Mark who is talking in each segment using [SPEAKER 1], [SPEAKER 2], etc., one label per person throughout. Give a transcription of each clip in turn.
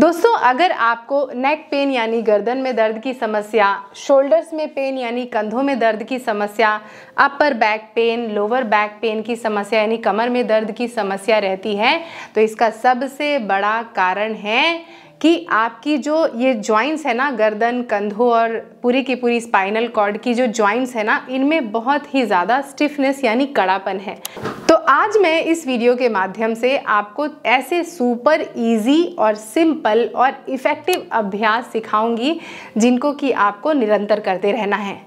[SPEAKER 1] दोस्तों अगर आपको नेक पेन यानी गर्दन में दर्द की समस्या शोल्डर्स में पेन यानी कंधों में दर्द की समस्या upper back pain lower back pain की समस्या यानी कमर में दर्द की समस्या रहती है तो इसका सबसे बड़ा कारण है कि आपकी जो ये जॉइंट्स है ना गर्दन कंधों और पूरी की पूरी स्पाइनल कॉर्ड की जो जॉइंट्स है ना इनमें बहुत ही ज़्यादा स्टिफनेस यानी कड़ापन है तो आज मैं इस वीडियो के माध्यम से आपको ऐसे सुपर इजी और सिंपल और इफ़ेक्टिव अभ्यास सिखाऊंगी जिनको कि आपको निरंतर करते रहना है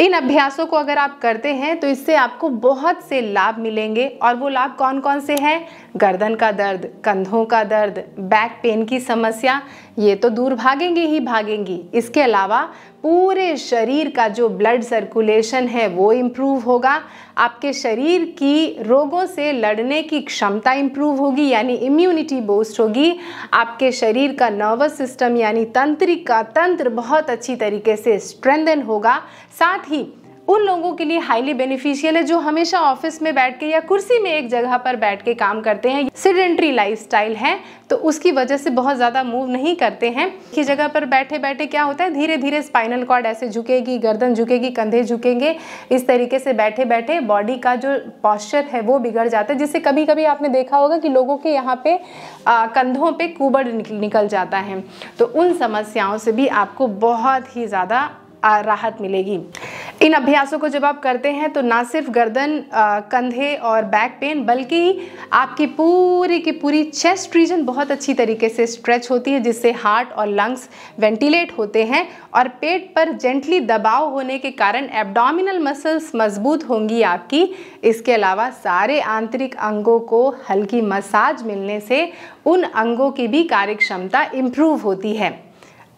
[SPEAKER 1] इन अभ्यासों को अगर आप करते हैं तो इससे आपको बहुत से लाभ मिलेंगे और वो लाभ कौन कौन से हैं गर्दन का दर्द कंधों का दर्द बैक पेन की समस्या ये तो दूर भागेंगी ही भागेंगी इसके अलावा पूरे शरीर का जो ब्लड सर्कुलेशन है वो इम्प्रूव होगा आपके शरीर की रोगों से लड़ने की क्षमता इम्प्रूव होगी यानी इम्यूनिटी बूस्ट होगी आपके शरीर का नर्वस सिस्टम यानी तंत्रिका तंत्र बहुत अच्छी तरीके से स्ट्रेंदन होगा साथ ही उन लोगों के लिए हाईली बेनिफिशियल है जो हमेशा ऑफिस में बैठ के या कुर्सी में एक जगह पर बैठ के काम करते हैं सिडेंट्री लाइफस्टाइल है तो उसकी वजह से बहुत ज़्यादा मूव नहीं करते हैं कि जगह पर बैठे बैठे क्या होता है धीरे धीरे स्पाइनल कॉर्ड ऐसे झुकेगी गर्दन झुकेगी कंधे झुकेंगे इस तरीके से बैठे बैठे बॉडी का जो पॉस्चर है वो बिगड़ जाता है जिससे कभी कभी आपने देखा होगा कि लोगों के यहाँ पे आ, कंधों पे कूबड़ निकल जाता है तो उन समस्याओं से भी आपको बहुत ही ज़्यादा राहत मिलेगी इन अभ्यासों को जब आप करते हैं तो ना सिर्फ गर्दन कंधे और बैक पेन बल्कि आपकी पूरी की पूरी चेस्ट रीजन बहुत अच्छी तरीके से स्ट्रेच होती है जिससे हार्ट और लंग्स वेंटिलेट होते हैं और पेट पर जेंटली दबाव होने के कारण एब्डोमिनल मसल्स मजबूत होंगी आपकी इसके अलावा सारे आंतरिक अंगों को हल्की मसाज मिलने से उन अंगों की भी कार्यक्षमता इम्प्रूव होती है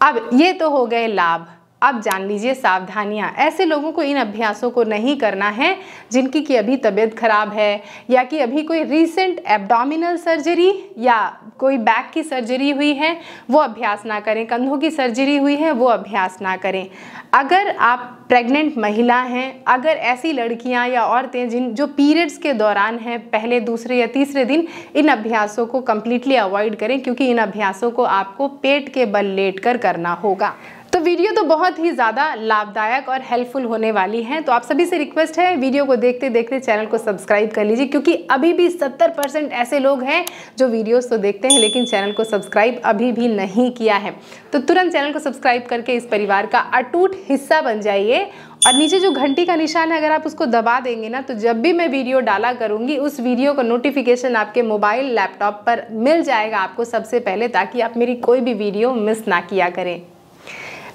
[SPEAKER 1] अब ये तो हो गए लाभ अब जान लीजिए सावधानियाँ ऐसे लोगों को इन अभ्यासों को नहीं करना है जिनकी कि अभी तबीयत खराब है या कि अभी कोई रीसेंट एब्डोमिनल सर्जरी या कोई बैक की सर्जरी हुई है वो अभ्यास ना करें कंधों की सर्जरी हुई है वो अभ्यास ना करें अगर आप प्रेग्नेंट महिला हैं अगर ऐसी लड़कियां या औरतें जिन जो पीरियड्स के दौरान हैं पहले दूसरे या तीसरे दिन इन अभ्यासों को कम्प्लीटली अवॉइड करें क्योंकि इन अभ्यासों को आपको पेट के बल लेट कर करना होगा तो वीडियो तो बहुत ही ज़्यादा लाभदायक और हेल्पफुल होने वाली हैं तो आप सभी से रिक्वेस्ट है वीडियो को देखते देखते चैनल को सब्सक्राइब कर लीजिए क्योंकि अभी भी 70 परसेंट ऐसे लोग हैं जो वीडियोस तो देखते हैं लेकिन चैनल को सब्सक्राइब अभी भी नहीं किया है तो तुरंत चैनल को सब्सक्राइब करके इस परिवार का अटूट हिस्सा बन जाइए और नीचे जो घंटी का निशान है अगर आप उसको दबा देंगे ना तो जब भी मैं वीडियो डाला करूँगी उस वीडियो का नोटिफिकेशन आपके मोबाइल लैपटॉप पर मिल जाएगा आपको सबसे पहले ताकि आप मेरी कोई भी वीडियो मिस ना किया करें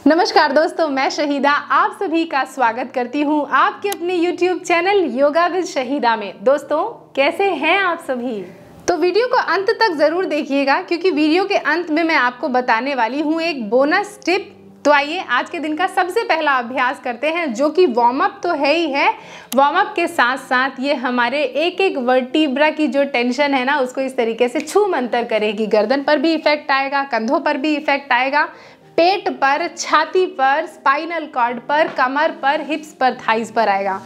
[SPEAKER 1] नमस्कार दोस्तों मैं शहीदा आप सभी का स्वागत करती हूं आपके अपने YouTube channel yoga with Shahida में दोस्तों कैसे हैं आप सभी तो वीडियो को अंत तक ज़रूर देखिएगा क्योंकि वीडियो के अंत में मैं आपको बताने वाली हूं एक बोनस टिप तो आइए आज के दिन का सबसे पहला अभ्यास करते हैं जो कि वार्म अप तो है ही है वार्म अप के साथ साथ ये हमारे एक एक वर्टिब्रा की जो टेंशन है ना उसको इस तरीके से छू मंतर करेगी गर्दन पर भी इफेक्ट आएगा कंधों पर भी इफेक्ट आएगा पेट पर छाती पर स्पाइनल कॉर्ड पर कमर पर हिप्स पर थाइस पर आएगा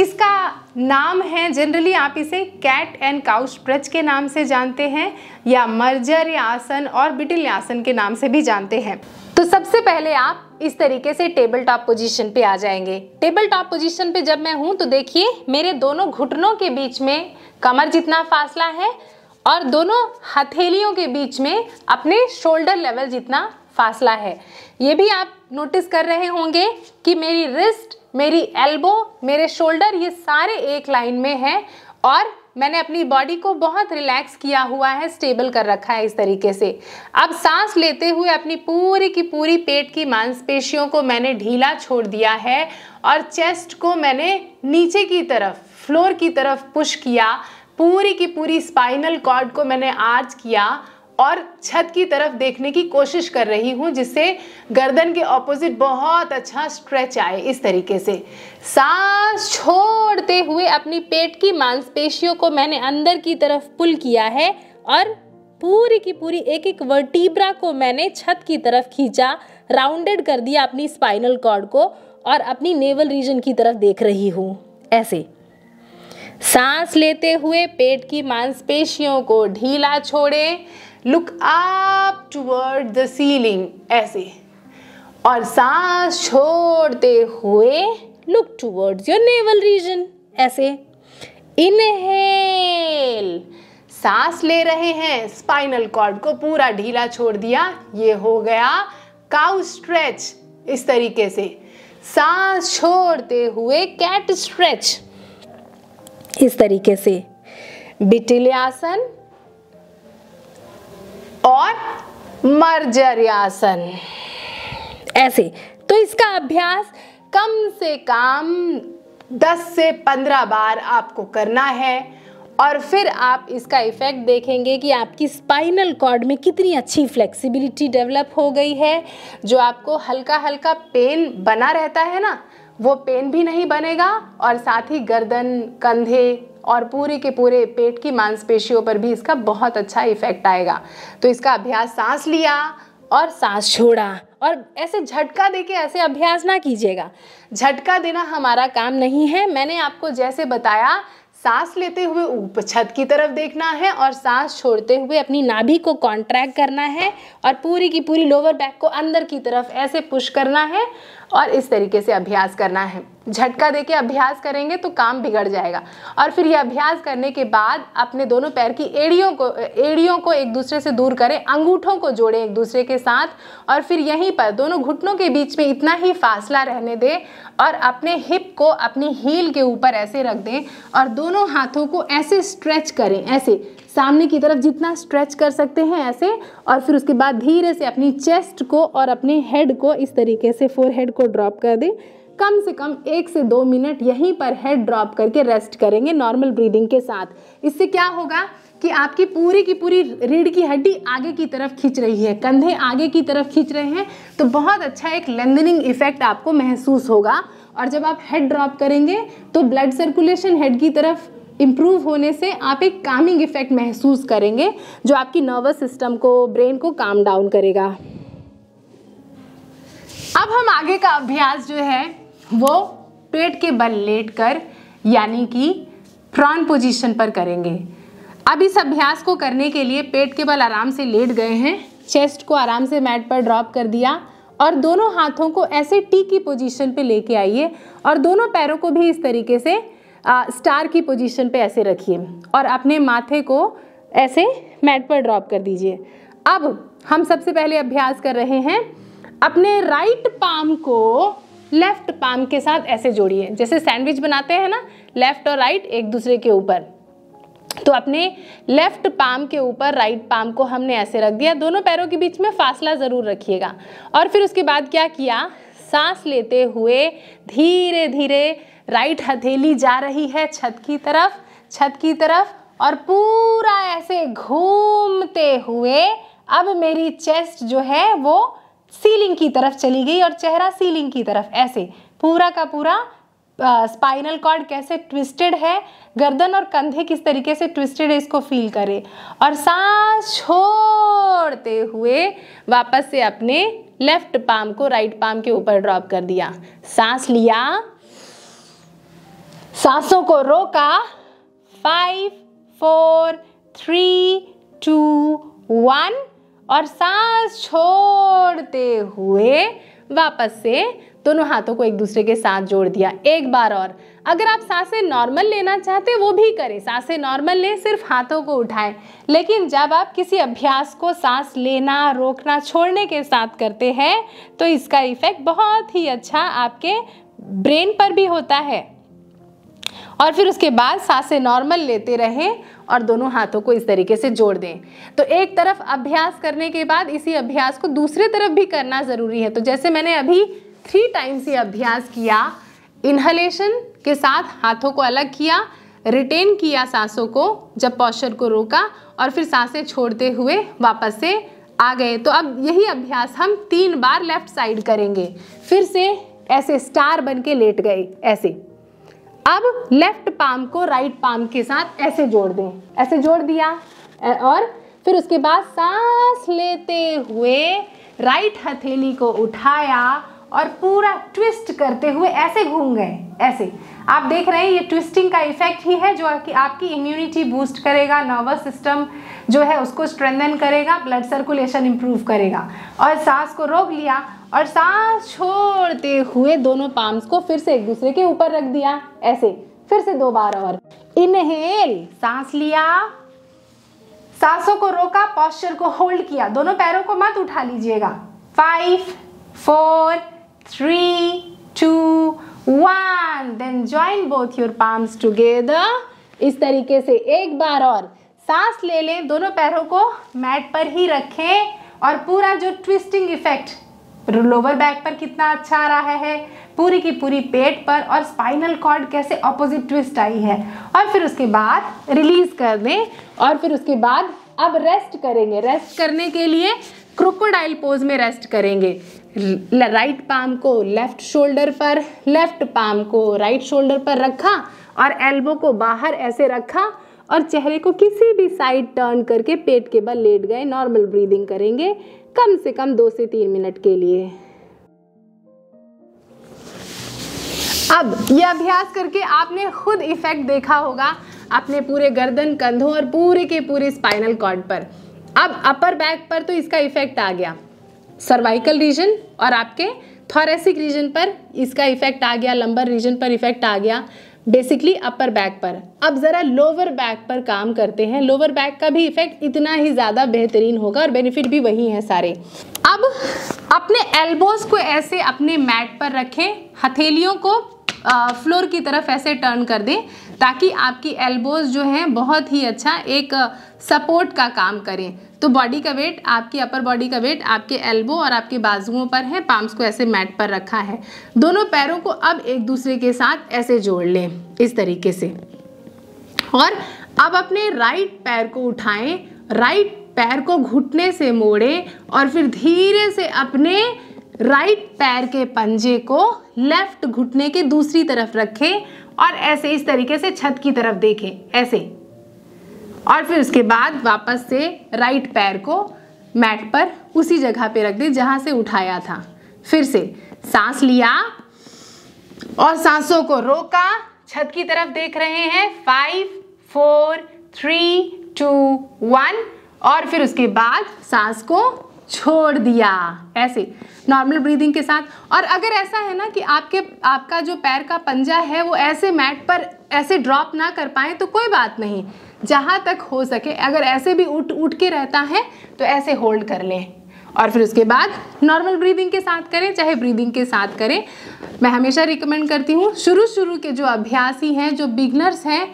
[SPEAKER 1] इसका नाम है जनरली आप इसे कैट एंड काउ ब्रज के नाम से जानते हैं या मर्जर या आसन और बिटिल आसन के नाम से भी जानते हैं तो सबसे पहले आप इस तरीके से टेबल टॉप पोजीशन पे आ जाएंगे टेबल टॉप पोजीशन पे जब मैं हूँ तो देखिए मेरे दोनों घुटनों के बीच में कमर जितना फासला है और दोनों हथेलियों के बीच में अपने शोल्डर लेवल जितना फासला है ये भी आप नोटिस कर रहे होंगे कि मेरी रिस्ट मेरी एल्बो मेरे शोल्डर ये सारे एक लाइन में हैं और मैंने अपनी बॉडी को बहुत रिलैक्स किया हुआ है स्टेबल कर रखा है इस तरीके से अब सांस लेते हुए अपनी पूरी की पूरी पेट की मांसपेशियों को मैंने ढीला छोड़ दिया है और चेस्ट को मैंने नीचे की तरफ फ्लोर की तरफ पुश किया पूरी की पूरी स्पाइनल कॉर्ड को मैंने आर्च किया और छत की तरफ देखने की कोशिश कर रही हूँ जिससे गर्दन के ऑपोजिट बहुत अच्छा स्ट्रेच आए इस तरीके से सांस छोड़ते हुए अपनी पेट की मांसपेशियों को मैंने अंदर की तरफ पुल किया है और पूरी की पूरी एक एक वर्टीब्रा को मैंने छत की तरफ खींचा राउंडेड कर दिया अपनी स्पाइनल कॉर्ड को और अपनी नेवल रीजन की तरफ देख रही हूँ ऐसे सांस लेते हुए पेट की मांसपेशियों को ढीला छोड़े look up toward the ceiling ऐसे और सांस छोड़ते हुए look towards your navel region ऐसे इनहेल सांस ले रहे हैं स्पाइनल कॉर्ड को पूरा ढीला छोड़ दिया ये हो गया काउ स्ट्रेच इस तरीके से सांस छोड़ते हुए कैट स्ट्रेच इस तरीके से बिटिल्यासन और मर्जर्यासन ऐसे तो इसका अभ्यास कम से कम 10 से 15 बार आपको करना है और फिर आप इसका इफ़ेक्ट देखेंगे कि आपकी स्पाइनल कॉर्ड में कितनी अच्छी फ्लेक्सिबिलिटी डेवलप हो गई है जो आपको हल्का हल्का पेन बना रहता है ना वो पेन भी नहीं बनेगा और साथ ही गर्दन कंधे और पूरे के पूरे पेट की मांसपेशियों पर भी इसका बहुत अच्छा इफेक्ट आएगा तो इसका अभ्यास सांस लिया और सांस छोड़ा और ऐसे झटका देके ऐसे अभ्यास ना कीजिएगा झटका देना हमारा काम नहीं है मैंने आपको जैसे बताया सांस लेते हुए ऊपर छत की तरफ देखना है और सांस छोड़ते हुए अपनी नाभि को कॉन्ट्रैक्ट करना है और पूरी की पूरी लोअर बैक को अंदर की तरफ ऐसे पुश करना है और इस तरीके से अभ्यास करना है झटका देके अभ्यास करेंगे तो काम बिगड़ जाएगा और फिर ये अभ्यास करने के बाद अपने दोनों पैर की एड़ियों को एड़ियों को एक दूसरे से दूर करें अंगूठों को जोड़ें एक दूसरे के साथ और फिर यहीं पर दोनों घुटनों के बीच में इतना ही फासला रहने दें और अपने हिप को अपनी हील के ऊपर ऐसे रख दें और दोनों हाथों को ऐसे स्ट्रेच करें ऐसे सामने की तरफ जितना स्ट्रेच कर सकते हैं ऐसे और फिर उसके बाद धीरे से अपनी चेस्ट को और अपने हेड को इस तरीके से फोर हेड को ड्रॉप कर दें कम से कम एक से दो मिनट यहीं पर हेड ड्रॉप करके रेस्ट करेंगे नॉर्मल ब्रीदिंग के साथ इससे क्या होगा कि आपकी पूरी की पूरी रीढ़ की हड्डी आगे की तरफ खींच रही है कंधे आगे की तरफ खींच रहे हैं तो बहुत अच्छा एक लेंदनिंग इफेक्ट आपको महसूस होगा और जब आप हेड ड्रॉप करेंगे तो ब्लड सर्कुलेशन हेड की तरफ इम्प्रूव होने से आप एक कामिंग इफेक्ट महसूस करेंगे जो आपकी नर्वस सिस्टम को ब्रेन को काम डाउन करेगा अब हम आगे का अभ्यास जो है वो पेट के बल लेट कर यानी कि प्रॉन पोजीशन पर करेंगे अब इस अभ्यास को करने के लिए पेट के बल आराम से लेट गए हैं चेस्ट को आराम से मैट पर ड्रॉप कर दिया और दोनों हाथों को ऐसे टी की पोजीशन पे लेके आइए और दोनों पैरों को भी इस तरीके से आ, स्टार की पोजीशन पे ऐसे रखिए और अपने माथे को ऐसे मैट पर ड्रॉप कर दीजिए अब हम सबसे पहले अभ्यास कर रहे हैं अपने राइट पाम को लेफ्ट पाम के साथ ऐसे जोड़िए जैसे सैंडविच बनाते हैं ना लेफ्ट और राइट एक दूसरे के ऊपर तो अपने लेफ्ट पाम के ऊपर राइट पाम को हमने ऐसे रख दिया दोनों पैरों के बीच में फासला ज़रूर रखिएगा और फिर उसके बाद क्या किया सांस लेते हुए धीरे धीरे राइट हथेली जा रही है छत की तरफ छत की तरफ और पूरा ऐसे घूमते हुए अब मेरी चेस्ट जो है वो सीलिंग की तरफ चली गई और चेहरा सीलिंग की तरफ ऐसे पूरा का पूरा स्पाइनल कॉर्ड कैसे ट्विस्टेड है गर्दन और कंधे किस तरीके से ट्विस्टेड है इसको फील करें और सांस छोड़ते हुए वापस से अपने लेफ्ट पाम को राइट पाम के ऊपर ड्रॉप कर दिया सांस लिया सांसों को रोका five four three two one और सांस छोड़ते हुए वापस से दोनों हाथों को एक दूसरे के साथ जोड़ दिया एक बार और अगर आप सांसें नॉर्मल लेना चाहते वो भी करें सांसें नॉर्मल लें सिर्फ हाथों को उठाएं लेकिन जब आप किसी अभ्यास को सांस लेना रोकना छोड़ने के साथ करते हैं तो इसका इफ़ेक्ट बहुत ही अच्छा आपके ब्रेन पर भी होता है और फिर उसके बाद सांसें नॉर्मल लेते रहें और दोनों हाथों को इस तरीके से जोड़ दें तो एक तरफ अभ्यास करने के बाद इसी अभ्यास को दूसरे तरफ भी करना ज़रूरी है तो जैसे मैंने अभी थ्री टाइम्स ये अभ्यास किया इन्हलेशन के साथ हाथों को अलग किया रिटेन किया सांसों को जब पॉस्चर को रोका और फिर सांसें छोड़ते हुए वापस से आ गए तो अब यही अभ्यास हम तीन बार लेफ्ट साइड करेंगे फिर से ऐसे स्टार बन के लेट गए ऐसे अब लेफ्ट पाम को राइट पाम के साथ ऐसे जोड़ दें ऐसे जोड़ दिया और फिर उसके बाद सांस लेते हुए राइट हथेली को उठाया और पूरा ट्विस्ट करते हुए ऐसे घूम गए ऐसे आप देख रहे हैं ये ट्विस्टिंग का इफेक्ट ही है जो कि आपकी इम्यूनिटी बूस्ट करेगा नर्वस सिस्टम जो है उसको स्ट्रेंथन करेगा ब्लड सर्कुलेशन इम्प्रूव करेगा और सांस को रोक लिया और सांस छोड़ते हुए दोनों पाम्स को फिर से एक दूसरे के ऊपर रख दिया ऐसे फिर से दो बार और इनहेल सांस लिया सांसों को रोका पॉस्चर को होल्ड किया दोनों पैरों को मत उठा लीजिएगा five four three, two, one. Then join both your palms together. इस तरीके से एक बार और सांस ले लें दोनों पैरों को मैट पर ही रखें और पूरा जो ट्विस्टिंग इफेक्ट लोअर बैक पर कितना अच्छा आ रहा है पूरी की पूरी पेट पर और स्पाइनल कॉर्ड कैसे ऑपोजिट ट्विस्ट आई है और फिर उसके बाद रिलीज कर दें और फिर उसके बाद अब रेस्ट करेंगे रेस्ट करने के लिए क्रोकोडाइल पोज में रेस्ट करेंगे राइट पाम को लेफ्ट शोल्डर पर लेफ्ट पाम को राइट शोल्डर पर रखा और एल्बो को बाहर ऐसे रखा और चेहरे को किसी भी साइड टर्न करके पेट के बल लेट गए नॉर्मल ब्रीदिंग करेंगे कम से कम दो से तीन मिनट के लिए अब यह अभ्यास करके आपने खुद इफेक्ट देखा होगा अपने पूरे गर्दन कंधों और पूरे के पूरे स्पाइनल कॉर्ड पर अब अपर बैक पर तो इसका इफेक्ट आ गया सर्वाइकल रीजन और आपके थॉरेसिक रीजन पर इसका इफेक्ट आ गया लंबर रीजन पर इफेक्ट आ गया बेसिकली अपर बैक पर अब ज़रा लोअर बैक पर काम करते हैं लोअर बैक का भी इफेक्ट इतना ही ज़्यादा बेहतरीन होगा और बेनिफिट भी वही हैं सारे अब अपने एल्बोज को ऐसे अपने मैट पर रखें हथेलियों को फ्लोर की तरफ ऐसे टर्न कर दें ताकि आपकी एल्बोज जो हैं बहुत ही अच्छा एक सपोर्ट का काम करें तो बॉडी का वेट आपकी अपर बॉडी का वेट आपके एल्बो और आपके बाजुओं पर है पाम्स को ऐसे मैट पर रखा है दोनों पैरों को अब एक दूसरे के साथ ऐसे जोड़ लें इस तरीके से और अब अपने राइट पैर को उठाएं राइट पैर को घुटने से मोड़ें और फिर धीरे से अपने राइट पैर के पंजे को लेफ्ट घुटने के दूसरी तरफ रखें और ऐसे इस तरीके से छत की तरफ देखें ऐसे और फिर उसके बाद वापस से राइट पैर को मैट पर उसी जगह पे रख दे जहां से उठाया था फिर से सांस लिया और सांसों को रोका छत की तरफ देख रहे हैं five four three two one और फिर उसके बाद सांस को छोड़ दिया ऐसे नॉर्मल ब्रीदिंग के साथ और अगर ऐसा है ना कि आपके आपका जो पैर का पंजा है वो ऐसे मैट पर ऐसे ड्रॉप ना कर पाए तो कोई बात नहीं जहाँ तक हो सके अगर ऐसे भी उठ उठ के रहता है तो ऐसे होल्ड कर लें और फिर उसके बाद नॉर्मल ब्रीदिंग के साथ करें चाहे ब्रीदिंग के साथ करें मैं हमेशा रिकमेंड करती हूँ शुरू शुरू के जो अभ्यासी हैं जो बिगनर्स हैं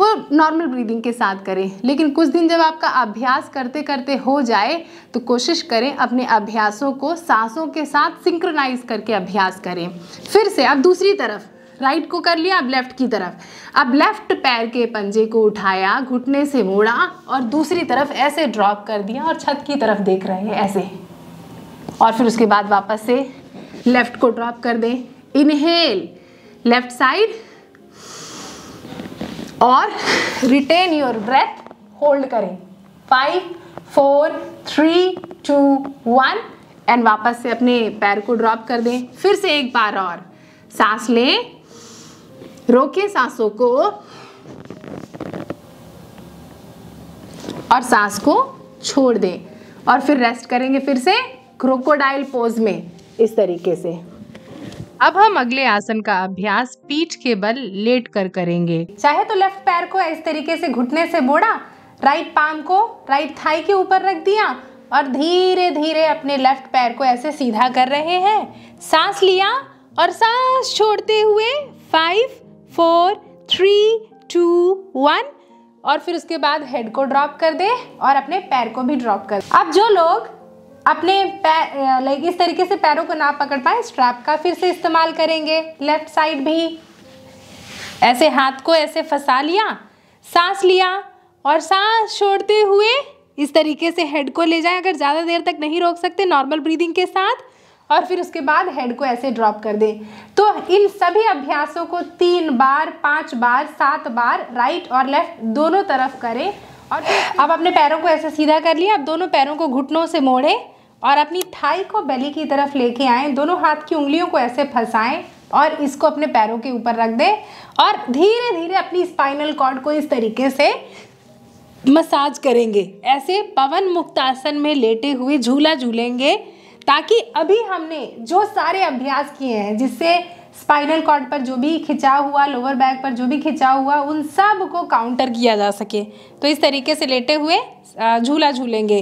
[SPEAKER 1] वो नॉर्मल ब्रीदिंग के साथ करें लेकिन कुछ दिन जब आपका अभ्यास करते करते हो जाए तो कोशिश करें अपने अभ्यासों को सांसों के साथ सिंक्रोनाइज करके अभ्यास करें फिर से अब दूसरी तरफ राइट right को कर लिया अब लेफ्ट की तरफ अब लेफ्ट पैर के पंजे को उठाया घुटने से मोड़ा और दूसरी तरफ ऐसे ड्रॉप कर दिया और छत की तरफ देख रहे हैं ऐसे और फिर उसके बाद वापस से लेफ्ट को ड्रॉप कर दें इनहेल लेफ्ट साइड और रिटेन योर ब्रेथ होल्ड करें five four three two one and वापस से अपने पैर को ड्रॉप कर दें फिर से एक बार और सांस लें रोके सांसों को और सांस को छोड़ दें और फिर रेस्ट करेंगे फिर से क्रोकोडाइल पोज में इस तरीके से अब हम अगले आसन का अभ्यास पीठ के बल लेट कर करेंगे चाहे तो लेफ्ट पैर को इस तरीके से घुटने से मोड़ा राइट पाम को राइट थाई के ऊपर रख दिया और धीरे धीरे अपने लेफ्ट पैर को ऐसे सीधा कर रहे हैं सांस लिया और सांस छोड़ते हुए five four three two one और फिर उसके बाद हेड को ड्रॉप कर दे और अपने पैर को भी ड्रॉप कर अब जो लोग अपने लाइक इस तरीके से पैरों को ना पकड़ पाए स्ट्रैप का फिर से इस्तेमाल करेंगे लेफ्ट साइड भी ऐसे हाथ को ऐसे फंसा लिया सांस लिया और सांस छोड़ते हुए इस तरीके से हेड को ले जाएं अगर ज़्यादा देर तक नहीं रोक सकते नॉर्मल ब्रीदिंग के साथ और फिर उसके बाद हेड को ऐसे ड्रॉप कर दें तो इन सभी अभ्यासों को तीन बार पाँच बार सात बार राइट और लेफ्ट दोनों तरफ करें और अब अपने पैरों को ऐसे सीधा कर लिया अब दोनों पैरों को घुटनों से मोड़ें और अपनी थाई को बेली की तरफ लेके आए दोनों हाथ की उंगलियों को ऐसे फंसाएं और इसको अपने पैरों के ऊपर रख दें और धीरे धीरे अपनी स्पाइनल कॉर्ड को इस तरीके से मसाज करेंगे ऐसे पवन मुक्त आसन में लेटे हुए झूला झूलेंगे ताकि अभी हमने जो सारे अभ्यास किए हैं जिससे स्पाइनल कॉर्ड पर जो भी खिंचाव हुआ लोअर बैक पर जो भी खिंचाव हुआ उन सब को काउंटर किया जा सके तो इस तरीके से लेटे हुए झूला झूलेंगे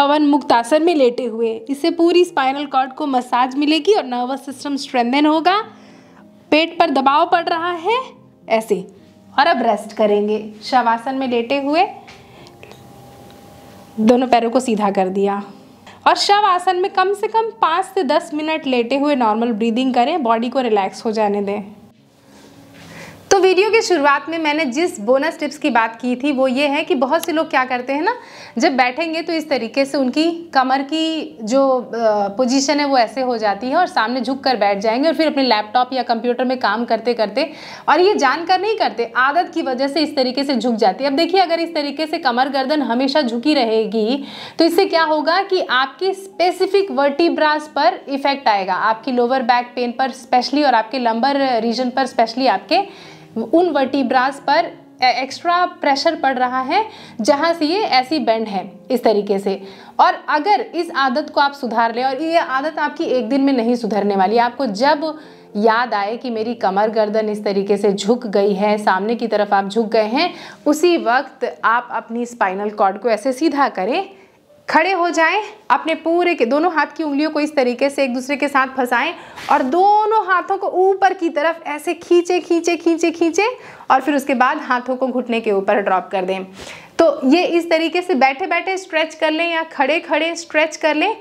[SPEAKER 1] पवन मुक्तासन में लेटे हुए इससे पूरी स्पाइनल कॉर्ड को मसाज मिलेगी और नर्वस सिस्टम स्ट्रेंदन होगा पेट पर दबाव पड़ रहा है ऐसे और अब रेस्ट करेंगे शवासन में लेटे हुए दोनों पैरों को सीधा कर दिया और शव आसन में कम से कम पाँच से दस मिनट लेटे हुए नॉर्मल ब्रीदिंग करें बॉडी को रिलैक्स हो जाने दें तो वीडियो की शुरुआत में मैंने जिस बोनस टिप्स की बात की थी वो ये है कि बहुत से लोग क्या करते हैं ना जब बैठेंगे तो इस तरीके से उनकी कमर की जो पोजीशन है वो ऐसे हो जाती है और सामने झुक कर बैठ जाएंगे और फिर अपने लैपटॉप या कंप्यूटर में काम करते करते और ये जानकर नहीं करते आदत की वजह से इस तरीके से झुक जाती है अब देखिए अगर इस तरीके से कमर गर्दन हमेशा झुकी रहेगी तो इससे क्या होगा कि आपकी स्पेसिफिक वर्टिब्रास पर इफेक्ट आएगा आपकी लोअर बैक पेन पर स्पेशली और आपके लंबर रीजन पर स्पेशली आपके उन वर्टिब्रास पर एक्स्ट्रा प्रेशर पड़ रहा है जहाँ से ये ऐसी बैंड है इस तरीके से और अगर इस आदत को आप सुधार लें और ये आदत आपकी एक दिन में नहीं सुधरने वाली आपको जब याद आए कि मेरी कमर गर्दन इस तरीके से झुक गई है सामने की तरफ आप झुक गए हैं उसी वक्त आप अपनी स्पाइनल कॉर्ड को ऐसे सीधा करें खड़े हो जाएं अपने पूरे के दोनों हाथ की उंगलियों को इस तरीके से एक दूसरे के साथ फंसाएं और दोनों हाथों को ऊपर की तरफ ऐसे खींचे खींचे खींचे खींचे और फिर उसके बाद हाथों को घुटने के ऊपर ड्रॉप कर दें तो ये इस तरीके से बैठे बैठे स्ट्रेच कर लें या खड़े खड़े स्ट्रेच कर लें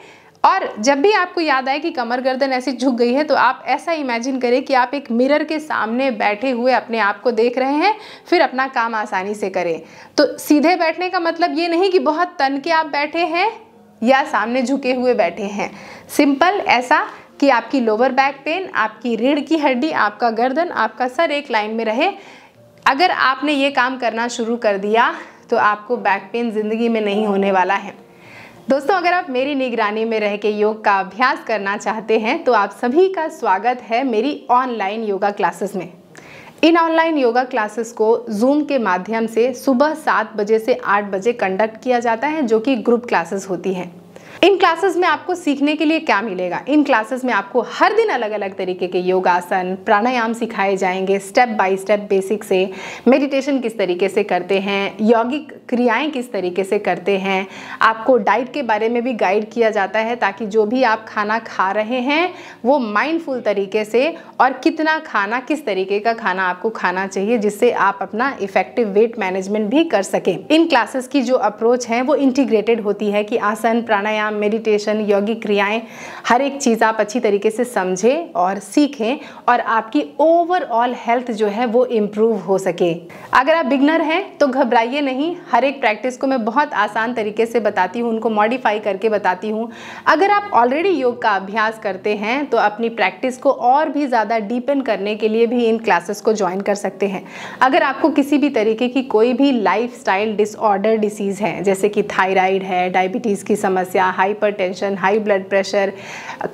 [SPEAKER 1] और जब भी आपको याद आए कि कमर गर्दन ऐसी झुक गई है तो आप ऐसा इमेजिन करें कि आप एक मिरर के सामने बैठे हुए अपने आप को देख रहे हैं फिर अपना काम आसानी से करें तो सीधे बैठने का मतलब ये नहीं कि बहुत तन के आप बैठे हैं या सामने झुके हुए बैठे हैं सिंपल ऐसा कि आपकी लोअर बैक पेन आपकी रीढ़ की हड्डी आपका गर्दन आपका सर एक लाइन में रहे अगर आपने ये काम करना शुरू कर दिया तो आपको बैक पेन ज़िंदगी में नहीं होने वाला है दोस्तों अगर आप मेरी निगरानी में रह के योग का अभ्यास करना चाहते हैं तो आप सभी का स्वागत है मेरी ऑनलाइन योगा क्लासेस में इन ऑनलाइन योगा क्लासेस को जूम के माध्यम से सुबह सात बजे से आठ बजे कंडक्ट किया जाता है जो कि ग्रुप क्लासेस होती हैं इन क्लासेस में आपको सीखने के लिए क्या मिलेगा इन क्लासेस में आपको हर दिन अलग अलग तरीके के योगासन प्राणायाम सिखाए जाएंगे स्टेप बाय स्टेप बेसिक से मेडिटेशन किस तरीके से करते हैं यौगिक क्रियाएं किस तरीके से करते हैं आपको डाइट के बारे में भी गाइड किया जाता है ताकि जो भी आप खाना खा रहे हैं वो माइंडफुल तरीके से और कितना खाना किस तरीके का खाना आपको खाना चाहिए जिससे आप अपना इफेक्टिव वेट मैनेजमेंट भी कर सकें इन क्लासेस की जो अप्रोच है वो इंटीग्रेटेड होती है कि आसन प्राणायाम व्यायाम मेडिटेशन यौगिक क्रियाएं हर एक चीज़ आप अच्छी तरीके से समझें और सीखें और आपकी ओवरऑल हेल्थ जो है वो इम्प्रूव हो सके अगर आप बिगनर हैं तो घबराइए नहीं हर एक प्रैक्टिस को मैं बहुत आसान तरीके से बताती हूँ उनको मॉडिफाई करके बताती हूँ अगर आप ऑलरेडी योग का अभ्यास करते हैं तो अपनी प्रैक्टिस को और भी ज़्यादा डीपन करने के लिए भी इन क्लासेस को ज्वाइन कर सकते हैं अगर आपको किसी भी तरीके की कोई भी लाइफ डिसऑर्डर डिसीज़ है जैसे कि थायराइड है डायबिटीज़ की समस्या hypertension high blood pressure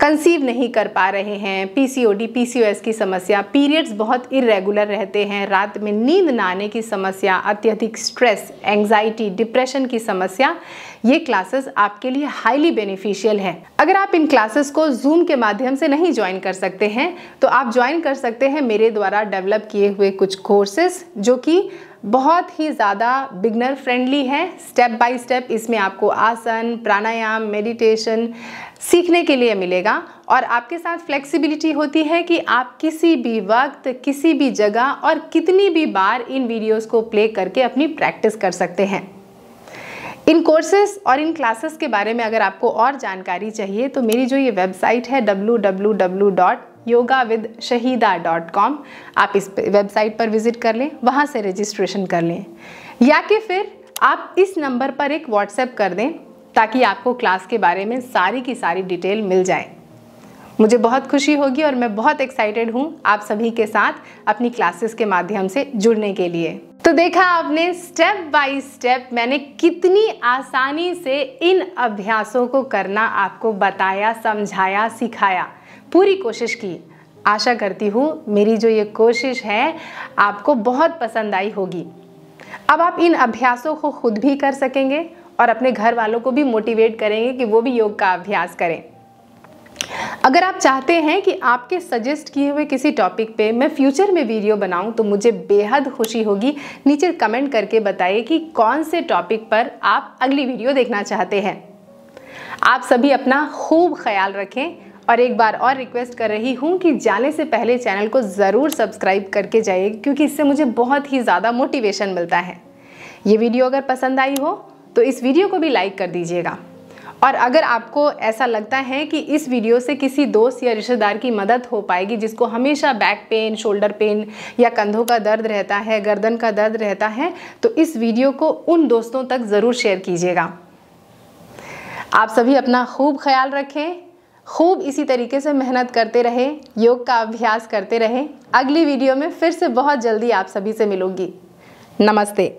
[SPEAKER 1] conceive नहीं कर पा रहे हैं पीसीओडी पीसीओएस की समस्या पीरियड्स बहुत इरेगुलर रहते हैं रात में नींद ना आने की समस्या अत्यधिक स्ट्रेस एंग्जाइटी डिप्रेशन की समस्या ये क्लासेस आपके लिए हाईली बेनिफिशियल है अगर आप इन क्लासेस को जूम के माध्यम से नहीं ज्वाइन कर सकते हैं तो आप ज्वाइन कर सकते हैं मेरे द्वारा डेवलप किए हुए कुछ कोर्सेस जो कि बहुत ही ज़्यादा बिगनर फ्रेंडली है स्टेप बाय स्टेप इसमें आपको आसन प्राणायाम मेडिटेशन सीखने के लिए मिलेगा और आपके साथ फ्लेक्सिबिलिटी होती है कि आप किसी भी वक्त किसी भी जगह और कितनी भी बार इन वीडियोस को प्ले करके अपनी प्रैक्टिस कर सकते हैं इन कोर्सेस और इन क्लासेस के बारे में अगर आपको और जानकारी चाहिए तो मेरी जो ये वेबसाइट है W yoga with Shahida dot com आप इस वेबसाइट पर विज़िट कर लें वहाँ से रजिस्ट्रेशन कर लें या कि फिर आप इस नंबर पर एक व्हाट्सएप कर दें ताकि आपको क्लास के बारे में सारी की सारी डिटेल मिल जाए मुझे बहुत खुशी होगी और मैं बहुत एक्साइटेड हूँ आप सभी के साथ अपनी क्लासेस के माध्यम से जुड़ने के लिए तो देखा आपने स्टेप बाय स्टेप मैंने कितनी आसानी से इन अभ्यासों को करना आपको बताया समझाया सिखाया पूरी कोशिश की आशा करती हूँ मेरी जो ये कोशिश है आपको बहुत पसंद आई होगी अब आप इन अभ्यासों को खुद भी कर सकेंगे और अपने घर वालों को भी मोटिवेट करेंगे कि वो भी योग का अभ्यास करें अगर आप चाहते हैं कि आपके सजेस्ट किए हुए किसी टॉपिक पे मैं फ्यूचर में वीडियो बनाऊं तो मुझे बेहद खुशी होगी नीचे कमेंट करके बताइए कि कौन से टॉपिक पर आप अगली वीडियो देखना चाहते हैं आप सभी अपना खूब ख्याल रखें और एक बार और रिक्वेस्ट कर रही हूँ कि जाने से पहले चैनल को ज़रूर सब्सक्राइब करके जाइए क्योंकि इससे मुझे बहुत ही ज़्यादा मोटिवेशन मिलता है ये वीडियो अगर पसंद आई हो तो इस वीडियो को भी लाइक कर दीजिएगा और अगर आपको ऐसा लगता है कि इस वीडियो से किसी दोस्त या रिश्तेदार की मदद हो पाएगी जिसको हमेशा बैक पेन शोल्डर पेन या कंधों का दर्द रहता है गर्दन का दर्द रहता है तो इस वीडियो को उन दोस्तों तक ज़रूर शेयर कीजिएगा आप सभी अपना खूब ख्याल रखें खूब इसी तरीके से मेहनत करते रहें योग का अभ्यास करते रहें अगली वीडियो में फिर से बहुत जल्दी आप सभी से मिलूंगी नमस्ते